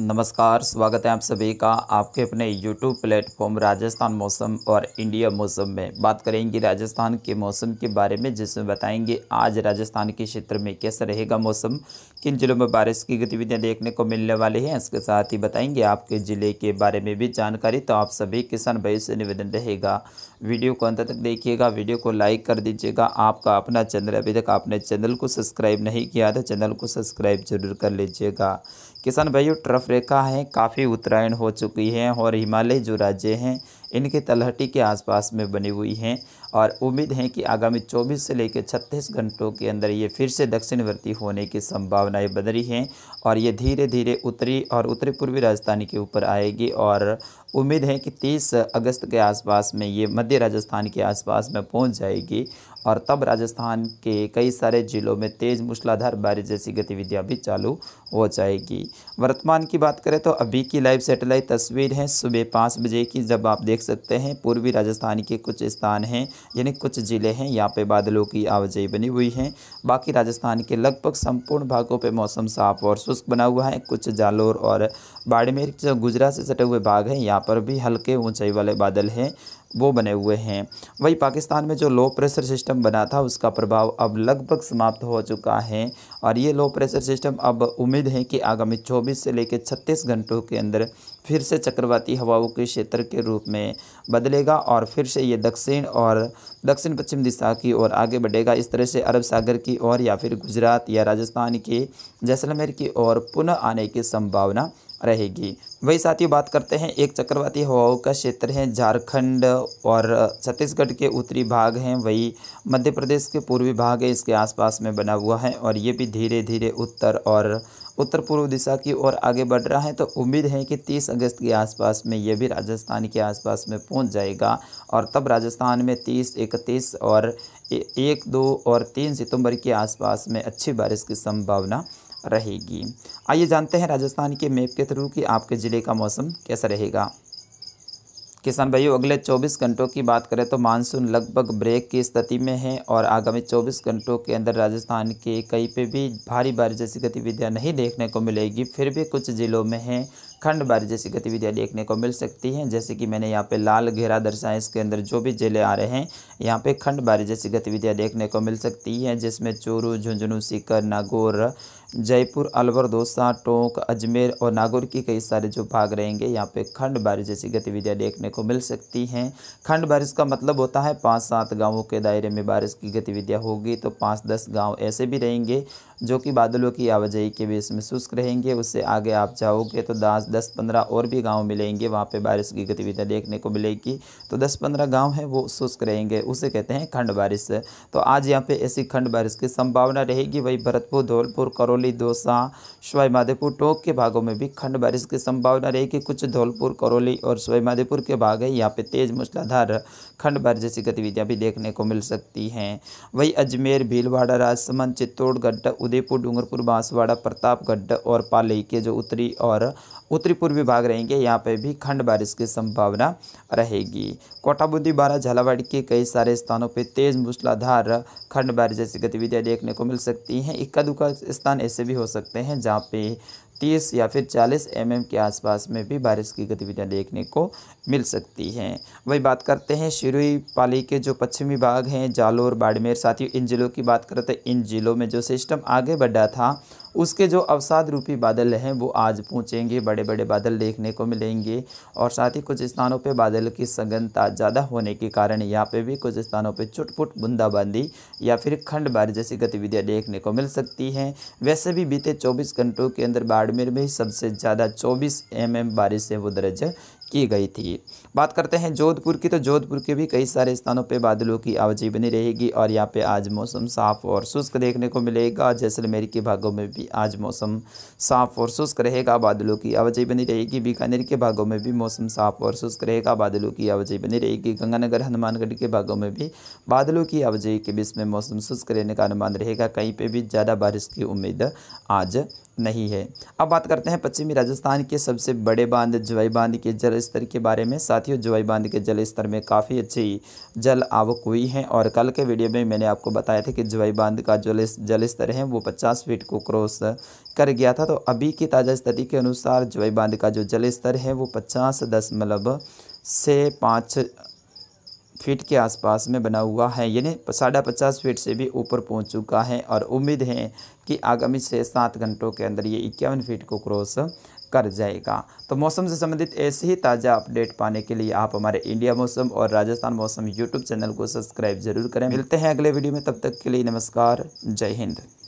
नमस्कार स्वागत है आप सभी का आपके अपने YouTube प्लेटफॉर्म राजस्थान मौसम और इंडिया मौसम में बात करेंगे राजस्थान के मौसम के बारे में जिसमें बताएंगे आज राजस्थान के क्षेत्र में कैसा रहेगा मौसम किन जिलों में बारिश की गतिविधियां देखने को मिलने वाली हैं इसके साथ ही बताएंगे आपके ज़िले के बारे में भी जानकारी तो आप सभी किसान भाई से निवेदन रहेगा वीडियो को अंत तक देखिएगा वीडियो को लाइक कर दीजिएगा आपका अपना चैनल अभी तक आपने चैनल को सब्सक्राइब नहीं किया था तो चैनल को सब्सक्राइब जरूर कर लीजिएगा किसान भाइयों ट्रफ रेखा है काफ़ी उत्तरायण हो चुकी है और हिमालय जो राज्य हैं इनके तलहटी के आसपास में बनी हुई हैं और उम्मीद है कि आगामी 24 से लेकर 36 घंटों के अंदर ये फिर से दक्षिणवर्ती होने की संभावनाएं बन रही हैं और ये धीरे धीरे उत्तरी और उत्तरी पूर्वी राजधानी के ऊपर आएगी और उम्मीद है कि 30 अगस्त के आसपास में ये मध्य राजस्थान के आसपास में पहुंच जाएगी और तब राजस्थान के कई सारे ज़िलों में तेज़ मूसलाधार बारिश जैसी गतिविधियाँ भी चालू हो जाएगी वर्तमान की बात करें तो अभी की लाइव सेटेलाइट तस्वीर है सुबह पाँच बजे की जब आप देख सकते हैं पूर्वी राजस्थान के कुछ स्थान हैं यानी कुछ ज़िले हैं यहाँ पे बादलों की आवाजाही बनी हुई है बाकी राजस्थान के लगभग संपूर्ण भागों पर मौसम साफ और शुष्क बना हुआ है कुछ जालोर और बाड़मेर जो गुजरात से सटे हुए भाग हैं यहाँ पर भी हल्के ऊंचाई वाले बादल हैं वो बने हुए हैं वही पाकिस्तान में जो लो प्रेशर सिस्टम बना था उसका प्रभाव अब लगभग समाप्त हो चुका है और ये लो प्रेशर सिस्टम अब उम्मीद है कि आगामी 24 से लेकर 36 घंटों के अंदर फिर से चक्रवाती हवाओं के क्षेत्र के रूप में बदलेगा और फिर से ये दक्षिण और दक्षिण पश्चिम दिशा की ओर आगे बढ़ेगा इस तरह से अरब सागर की ओर या फिर गुजरात या राजस्थान के जैसलमेर की ओर पुनः आने की संभावना रहेगी वही साथियों बात करते हैं एक चक्रवाती हवाओं का क्षेत्र है झारखंड और छत्तीसगढ़ के उत्तरी भाग हैं वही मध्य प्रदेश के पूर्वी भाग है इसके आसपास में बना हुआ है और ये भी धीरे धीरे उत्तर और उत्तर पूर्व दिशा की ओर आगे बढ़ रहा है तो उम्मीद है कि 30 अगस्त के आसपास में ये भी राजस्थान के आसपास में पहुंच जाएगा और तब राजस्थान में 30, इकतीस और एक दो और तीन सितंबर के आसपास में अच्छी बारिश की संभावना रहेगी आइए जानते हैं राजस्थान के मैप के थ्रू कि आपके ज़िले का मौसम कैसा रहेगा किसान भाइयों अगले 24 घंटों की बात करें तो मानसून लगभग ब्रेक की स्थिति में है और आगामी 24 घंटों के अंदर राजस्थान के कहीं पे भी भारी बारिश जैसी गतिविधियां नहीं देखने को मिलेगी फिर भी कुछ ज़िलों में हैं खंड खंडबारी जैसी गतिविधियाँ देखने को मिल सकती हैं जैसे कि मैंने यहाँ पे लाल घेरा दर्शाएं इसके अंदर जो भी जिले आ रहे हैं यहाँ पे खंडबारी जैसी गतिविधियाँ देखने को मिल सकती हैं जिसमें चूरू झुंझुनू सीकर नागौर जयपुर अलवर दोसा टोंक अजमेर और नागौर की कई सारे जो भाग रहेंगे यहाँ पे खंड बारिश जैसी गतिविधियाँ देखने को मिल सकती हैं खंड बारिश का मतलब होता है पाँच सात गांवों के दायरे में बारिश की गतिविधियाँ होगी तो पाँच दस गांव ऐसे भी रहेंगे जो कि बादलों की आवाजाही के बीच में शुष्क रहेंगे उससे आगे आप जाओगे तो दास दस पंद्रह और भी गांव मिलेंगे वहाँ पे बारिश की गतिविधियाँ देखने को मिलेगी तो दस पंद्रह गांव हैं वो शुष्क रहेंगे उसे कहते हैं खंड बारिश तो आज यहाँ पे ऐसी खंड बारिश की संभावना रहेगी वही भरतपुर धौलपुर करौली दौसा सवाईमाधेपुर टोंक के भागों में भी खंड बारिश की संभावना रहेगी कुछ धौलपुर करौली और सवाईमाधेपुर के भाग है यहाँ पे तेज़ मूसलाधार खंड बारिश जैसी गतिविधियाँ भी देखने को मिल सकती हैं वही अजमेर भीलवाड़ा राजसमंद चित्तौड़गढ़ उदयपुर डूंगरपुर बांसवाड़ा प्रतापगढ़ और पाली के जो उत्तरी और उत्तरी पूर्वी भाग रहेंगे यहाँ पर भी खंड बारिश की संभावना रहेगी कोटा बारा बारह झालावाड़ के कई सारे स्थानों पर तेज़ मूसलाधार खंड बारिश जैसी गतिविधियाँ देखने को मिल सकती हैं इक्का दुक्का स्थान ऐसे भी हो सकते हैं जहाँ पे तीस या फिर चालीस एम mm के आसपास में भी बारिश की गतिविधियां देखने को मिल सकती हैं वही बात करते हैं शिरोई पाली के जो पश्चिमी भाग हैं जालोर बाड़मेर साथ ही इन जिलों की बात करते हैं तो इन जिलों में जो सिस्टम आगे बढ़ा था उसके जो अवसाद रूपी बादल हैं वो आज पहुँचेंगे बड़े बड़े बादल देखने को मिलेंगे और साथ ही कुछ स्थानों पर बादल की सघनता ज़्यादा होने के कारण यहाँ पर भी कुछ स्थानों पर चुटपुट बूंदाबांदी या फिर खंडबारी जैसी गतिविधियाँ देखने को मिल सकती हैं वैसे भी बीते चौबीस घंटों के अंदर बाड़मेर में सबसे ज़्यादा चौबीस एम बारिश है वो दर्ज की गई थी बात करते हैं जोधपुर की तो जोधपुर के भी कई सारे स्थानों पे बादलों की आवाजाही बनी रहेगी और यहाँ पे आज मौसम साफ और शुष्क देखने को मिलेगा जैसलमेर के भागों में भी आज मौसम साफ और शुष्क रहेगा बादलों की आवाजाही बनी रहेगी बीकानेर के भागों में भी मौसम साफ और शुष्क रहेगा बादलों की आवाजाही बनी रहेगी गंगानगर हनुमानगढ़ के भागों में भी बादलों की आवाजाही के बीच में मौसम शुष्क रहने का अनुमान रहेगा कहीं पर भी ज़्यादा बारिश की उम्मीद आज नहीं है अब बात करते हैं पश्चिमी राजस्थान के सबसे बड़े बांध जवाई बांध के जल जलस्तर स्तर के बारे में साथियों जोई बांध के जल स्तर में काफ़ी अच्छी जल आवक हुई है और कल के वीडियो में मैंने आपको बताया था कि जोई बांध का जल स्तर है वो पचास फीट को क्रॉस कर गया था तो अभी की ताज़ा स्थिति के अनुसार जवाई बांध का जो जल स्तर है वो पचास दशमलव से पाँच फीट के आसपास में बना हुआ है यानी साढ़ा पचास फीट से भी ऊपर पहुंच चुका है और उम्मीद है कि आगामी छः सात घंटों के अंदर ये इक्यावन फीट को क्रॉस कर जाएगा तो मौसम से संबंधित ऐसे ही ताज़ा अपडेट पाने के लिए आप हमारे इंडिया मौसम और राजस्थान मौसम यूट्यूब चैनल को सब्सक्राइब जरूर करें मिलते हैं अगले वीडियो में तब तक के लिए नमस्कार जय हिंद